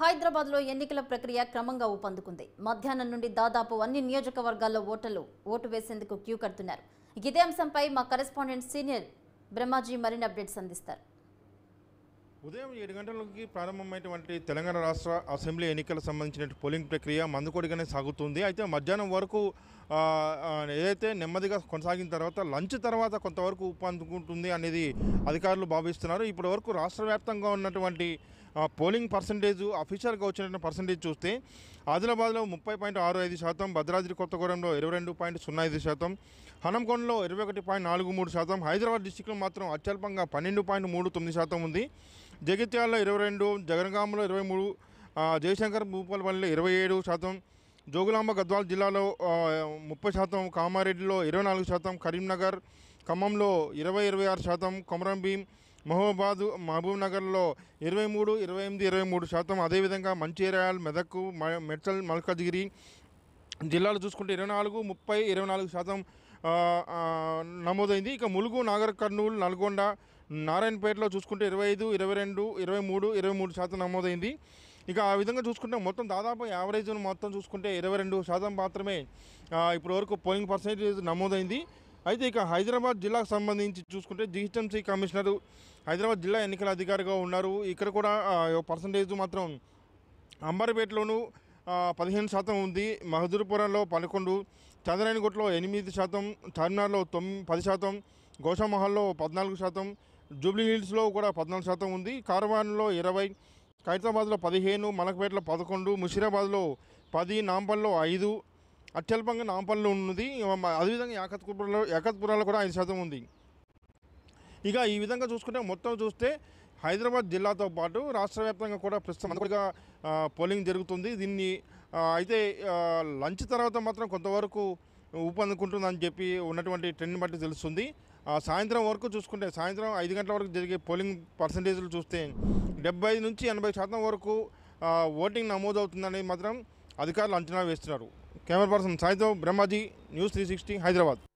హైదరాబాద్ లో ఎన్నికల ప్రక్రియ క్రమంగా ఊపందుకుంది మధ్యాహ్నం నుండి దాదాపు అన్ని నియోజకవర్గాల్లో ఓటర్లు ఓటు వేసేందుకు క్యూ కడుతున్నారు ఇదే అంశంపై మా కరెస్పాండెంట్ సీనియర్ బ్రహ్మాజీ మరిన్ని అప్డేట్స్ అందిస్తారు ఉదయం ఏడు గంటలకి ప్రారంభమైనటువంటి తెలంగాణ రాష్ట్ర అసెంబ్లీ ఎన్నికలకు సంబంధించిన పోలింగ్ ప్రక్రియ మందుకొడిగానే సాగుతుంది అయితే మధ్యాహ్నం వరకు ఏదైతే నెమ్మదిగా కొనసాగిన తర్వాత లంచ్ తర్వాత కొంతవరకు ఉప్పందుకుంటుంది అనేది అధికారులు భావిస్తున్నారు ఇప్పటి వరకు రాష్ట్ర వ్యాప్తంగా ఉన్నటువంటి పోలింగ్ పర్సంటేజ్ అఫీషియల్గా వచ్చినటువంటి పర్సంటేజ్ చూస్తే ఆదిలాబాద్లో ముప్పై పాయింట్ ఆరు ఐదు శాతం భద్రాద్రి కొత్తగూడెంలో ఇరవై రెండు పాయింట్ సున్నా ఐదు శాతం హనంకొండలో ఇరవై ఒకటి పాయింట్ నాలుగు మూడు శాతం హైదరాబాద్ డిస్టిక్లో మాత్రం అత్యల్పంగా పన్నెండు పాయింట్ మూడు తొమ్మిది శాతం ఉంది జగిత్యాలలో ఇరవై రెండు జగన్గామలో ఇరవై మూడు జయశంకర్ భూపాలపల్లిలో ఇరవై ఏడు శాతం జోగులాంబ గద్వాల జిల్లాలో ముప్పై శాతం కామారెడ్డిలో ఇరవై నాలుగు శాతం కరీంనగర్ ఖమ్మంలో ఇరవై ఇరవై ఆరు శాతం కొమరంభీం మహబూబాద్ మహబూబ్ నగర్లో ఇరవై మూడు ఇరవై ఎనిమిది ఇరవై మూడు శాతం అదేవిధంగా మంచిర్యాల మెదక్ మెట్సల్ మల్కాజ్గిరి జిల్లాలు చూసుకుంటే ఇరవై నాలుగు ముప్పై ఇరవై నాలుగు శాతం నమోదైంది ఇక ములుగు నాగర్ కర్నూలు నల్గొండ నారాయణపేటలో చూసుకుంటే ఇరవై ఐదు ఇరవై రెండు ఇరవై మూడు ఇరవై మూడు శాతం నమోదైంది ఇక ఆ విధంగా చూసుకుంటే మొత్తం దాదాపు యావరేజ్ మొత్తం చూసుకుంటే ఇరవై రెండు శాతం మాత్రమే ఇప్పటి వరకు పోలింగ్ పర్సంటేజ్ నమోదైంది అయితే ఇక హైదరాబాద్ జిల్లాకు సంబంధించి చూసుకుంటే జిహెచ్ఎంసీ కమిషనరు హైదరాబాద్ జిల్లా ఎన్నికల అధికారిగా ఉన్నారు ఇక్కడ కూడా పర్సంటేజ్ మాత్రం అంబారిపేటలోను పదిహేను శాతం ఉంది మహదూర్పురంలో పదకొండు చంద్రాయణగుట్లో ఎనిమిది శాతం చార్మినార్లో తొమ్మిది పది శాతం గోషామహల్లో పద్నాలుగు శాతం జూబ్లీ హిల్స్లో కూడా పద్నాలుగు శాతం ఉంది కార్వాన్లో ఇరవై ఖైతాబాద్లో పదిహేను మలక్పేటలో పదకొండు ముషీరాబాద్లో పది నాంపల్లో ఐదు అత్యల్పంగా నాంపల్లో ఉన్నది అదేవిధంగా యాకత్పురంలో యాకత్పురాలో కూడా ఐదు శాతం ఉంది ఇక ఈ విధంగా చూసుకుంటే మొత్తం చూస్తే హైదరాబాద్ జిల్లాతో పాటు రాష్ట్ర వ్యాప్తంగా కూడా ప్రస్తుతం పోలింగ్ జరుగుతుంది దీన్ని అయితే లంచ్ తర్వాత మాత్రం కొంతవరకు ఊపందుకుంటుందని చెప్పి ఉన్నటువంటి ట్రెండ్ బట్టి తెలుస్తుంది సాయంత్రం వరకు చూసుకుంటే సాయంత్రం ఐదు గంటల వరకు జరిగే పోలింగ్ పర్సంటేజ్లు చూస్తే డెబ్బై నుంచి ఎనభై శాతం వరకు ఓటింగ్ నమోదవుతుందని మాత్రం అధికారులు అంచనా వేస్తున్నారు కెమెరా పర్సన్ సాయితో Brahmaji news three sixty Hyderabad